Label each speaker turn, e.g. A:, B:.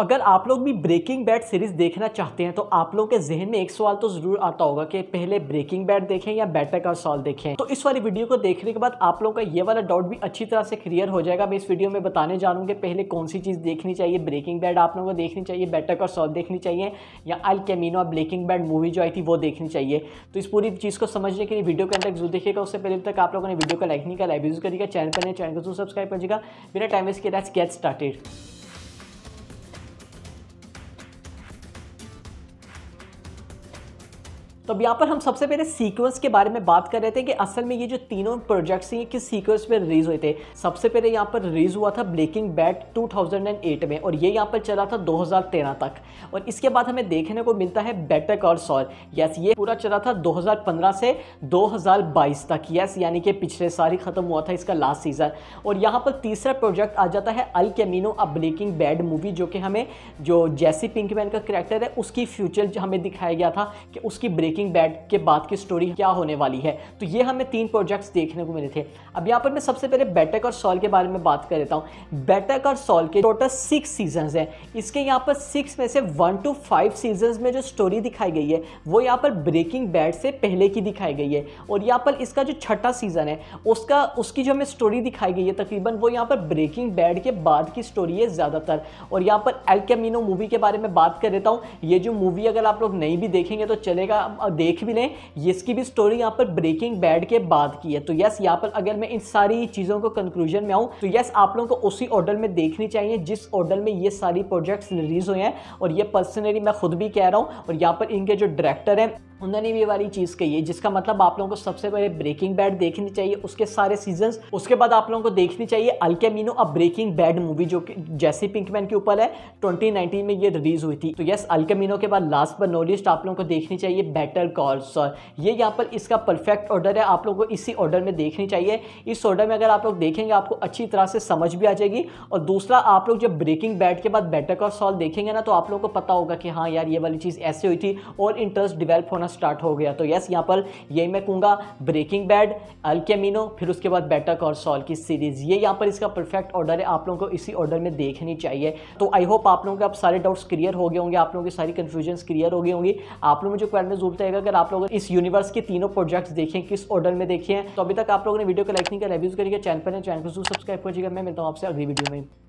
A: अगर आप लोग भी ब्रेकिंग बैड सीरीज़ देखना चाहते हैं तो आप लोग के जहन में एक सवाल तो ज़रूर आता होगा कि पहले ब्रेकिंग बैड देखें या बैटर का सॉल देखें तो इस वाली वीडियो को देखने के बाद आप लोगों का ये वाला डाउट भी अच्छी तरह से क्लियर हो जाएगा मैं इस वीडियो में बताने जा रहा हूँ कि पहले कौन सी चीज़ देखनी चाहिए ब्रेकिंग बैड आप लोगों को देखनी चाहिए बैटर का सॉल देखनी चाहिए या El Camino Breaking Bad movie जो आई थी वो देखनी चाहिए तो इस पूरी चीज़ को समझने के लिए वीडियो के अंदर जरूर देखिएगा उससे पहले तक आप लोगों ने वीडियो को लाइक नहीं कर लाइव यूज़ करिएगा चैनल पर नहीं चैनल को जरूर सब्सक्राइब करिएगा बिना टाइम वेस्ट के लेट्स गेट स्टार्टेड तो अब यहाँ पर हम सबसे पहले सीक्वेंस के बारे में बात कर रहे थे कि असल में ये जो तीनों प्रोजेक्ट्स हैं किस सीक्वेंस में रिलीज हुए थे सबसे पहले यहाँ पर रिलीज हुआ था ब्रेकिंग बैट 2008 में और ये यहाँ पर चला था 2013 तक और इसके बाद हमें देखने को मिलता है बेटर कॉल सॉल यस ये पूरा चला था दो से दो तक यस यानी कि पिछले साल ही ख़त्म हुआ था इसका लास्ट सीज़न और यहाँ पर तीसरा प्रोजेक्ट आ जाता है El Camino a Breaking Bad movie जो कि हमें जो जैसी पिंकमैन का करेक्टर है उसकी फ्यूचर हमें दिखाया गया था कि उसकी ब्रेकिंग ब्रेकिंग बैड के बाद की स्टोरी क्या होने वाली है तो ये हमें तीन प्रोजेक्ट्स देखने को मिले थे अब यहाँ पर मैं सबसे पहले बैटक और सॉल के बारे में बात कर लेता हूँ बैटक और सॉल के टोटल सिक्स सीजन हैं इसके यहाँ पर सिक्स में से वन टू फाइव सीजन में जो स्टोरी दिखाई गई है वो यहाँ पर ब्रेकिंग बैड से पहले की दिखाई गई है और यहाँ पर इसका जो छठा सीजन है उसका उसकी जो हमें स्टोरी दिखाई गई है तकरीबन वो यहाँ पर ब्रेकिंग बैड के बाद की स्टोरी है ज़्यादातर और यहाँ पर एल कैमिनो मूवी के बारे में बात कर देता हूँ ये जो मूवी अगर आप लोग नहीं भी देखेंगे तो चलेगा और देख भी लें इसकी भी स्टोरी यहाँ पर ब्रेकिंग बैड के बाद की है तो यस यहाँ पर अगर मैं इन सारी चीज़ों को कंक्लूजन में आऊँ तो यस आप लोगों को उसी ऑर्डर में देखनी चाहिए जिस ऑर्डर में ये सारी प्रोजेक्ट्स रिलीज़ हुए हैं और ये पर्सनली मैं खुद भी कह रहा हूँ और यहाँ पर इनके जो डायरेक्टर हैं उन्होंने भी ये वाली चीज़ कही है जिसका मतलब आप लोगों को सबसे पहले ब्रेकिंग बैड देखनी चाहिए उसके सारे सीजन उसके बाद आप लोगों को देखनी चाहिए अल्केमिनो अब ब्रेकिंग बैड मूवी जो कि जैसे पिंकमैन के ऊपर है 2019 में ये रिलीज हुई थी तो यस अल्केमिनो के बाद लास्ट पर नो आप लोगों को देखनी चाहिए बेटर कॉल सॉल ये यहाँ पर इसका परफेक्ट ऑर्डर है आप लोगों को इसी ऑर्डर में देखनी चाहिए इस ऑर्डर में अगर आप लोग देखेंगे आपको अच्छी तरह से समझ भी आ जाएगी और दूसरा आप लोग जब ब्रेकिंग बैड के बाद बेटर कॉल सॉल देखेंगे ना तो आप लोगों को पता होगा कि हाँ यार ये वाली चीज़ ऐसी हुई थी और इंटरेस्ट डिवेल्प होना स्टार्ट हो गया तो यस यहाँ पर यही मैं कहूँगा ब्रेकिंग बैड अल्केमिनो फिर उसके बाद बेटर और सॉल की सीरीज़ ये यहाँ पर इसका परफेक्ट ऑर्डर है आप लोगों को इसी ऑर्डर में देखनी चाहिए तो आई होप आप लोगों के अब सारे डाउट्स क्लियर हो गए होंगे आप लोगों की सारी कन्फ्यूजन क्लियर हो गई होंगी आप लोग मुझे कमेंट में जरूर बताएगा अगर आप लोग इस यूनिवर्स के तीनों प्रोजेक्ट्स देखें किस ऑर्डर में देखें तो अभी तक आप लोगों ने वीडियो को लाइक नहीं किया रिव्यूज़ करिए चैनल पर चैनल को सब्सक्राइब करिएगा मैं मिलता हूँ आपसे अगली वीडियो में